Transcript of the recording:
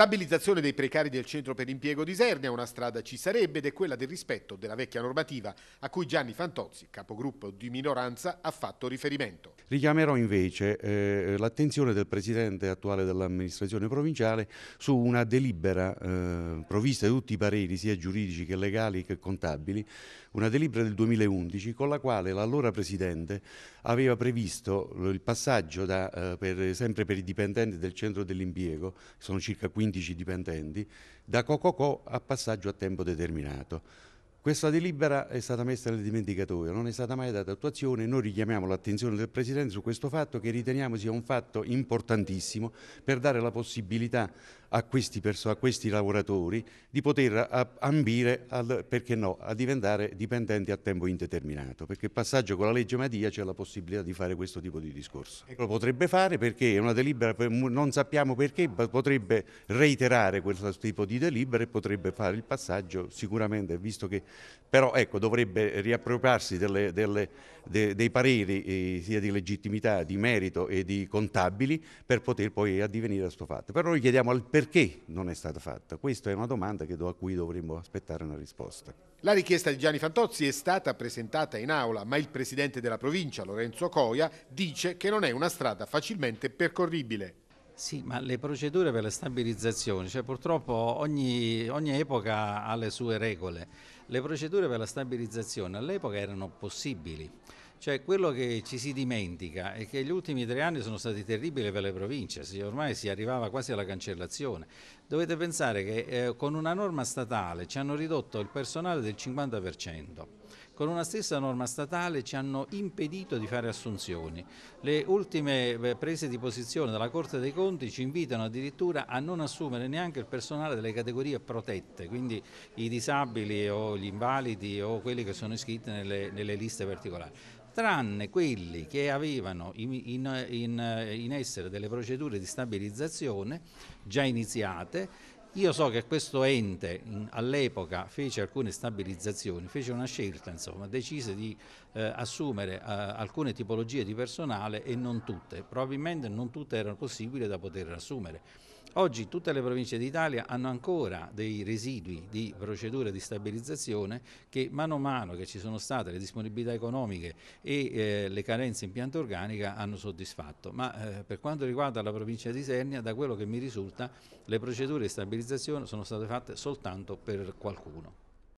Stabilizzazione dei precari del centro per impiego di Isernia, una strada ci sarebbe ed è quella del rispetto della vecchia normativa a cui Gianni Fantozzi, capogruppo di minoranza, ha fatto riferimento. Richiamerò invece eh, l'attenzione del Presidente attuale dell'amministrazione provinciale su una delibera eh, provvista di tutti i pareri, sia giuridici che legali che contabili, una delibera del 2011 con la quale l'allora Presidente aveva previsto il passaggio da, eh, per, sempre per i dipendenti del centro dell'impiego, sono circa 15 15 dipendenti da Cococò a passaggio a tempo determinato. Questa delibera è stata messa nel dimenticatoio, non è stata mai data attuazione. Noi richiamiamo l'attenzione del Presidente su questo fatto che riteniamo sia un fatto importantissimo per dare la possibilità a questi, a questi lavoratori di poter ambire, al, perché no, a diventare dipendenti a tempo indeterminato. Perché il passaggio con la legge Madia c'è la possibilità di fare questo tipo di discorso. Lo potrebbe fare perché è una delibera, non sappiamo perché, ma potrebbe reiterare questo tipo di delibera e potrebbe fare il passaggio sicuramente, visto che però ecco, dovrebbe riappropriarsi delle, delle, de, dei pareri eh, sia di legittimità, di merito e di contabili per poter poi addivenire a questo fatto. Però noi chiediamo il perché non è stata fatta. Questa è una domanda do, a cui dovremmo aspettare una risposta. La richiesta di Gianni Fantozzi è stata presentata in aula, ma il presidente della provincia, Lorenzo Coia, dice che non è una strada facilmente percorribile. Sì, ma le procedure per la stabilizzazione, cioè purtroppo ogni, ogni, epoca ha le sue regole. Le procedure per la stabilizzazione all'epoca erano possibili. Cioè quello che ci si dimentica è che gli ultimi tre anni sono stati terribili per le province, ormai si arrivava quasi alla cancellazione. Dovete pensare che eh, con una norma statale ci hanno ridotto il personale del 50% con una stessa norma statale ci hanno impedito di fare assunzioni. Le ultime eh, prese di posizione della Corte dei Conti ci invitano addirittura a non assumere neanche il personale delle categorie protette, quindi i disabili o gli invalidi o quelli che sono iscritti nelle, nelle liste particolari tranne quelli che avevano in, in, in, eh, essere delle procedure di stabilizzazione già iniziate io so che questo ente all'epoca fece alcune stabilizzazioni, fece una scelta, insomma, decise di eh, assumere eh, alcune tipologie di personale e non tutte, probabilmente non tutte erano possibili da poter assumere. Oggi tutte le province d'Italia hanno ancora dei residui di procedure di stabilizzazione che mano a mano che ci sono state le disponibilità economiche e eh, le carenze in pianta organica hanno soddisfatto, ma eh, per quanto riguarda la provincia di Sernia da quello che mi risulta le procedure di stabilizzazione sterilizzazione sono state fatte soltanto per qualcuno.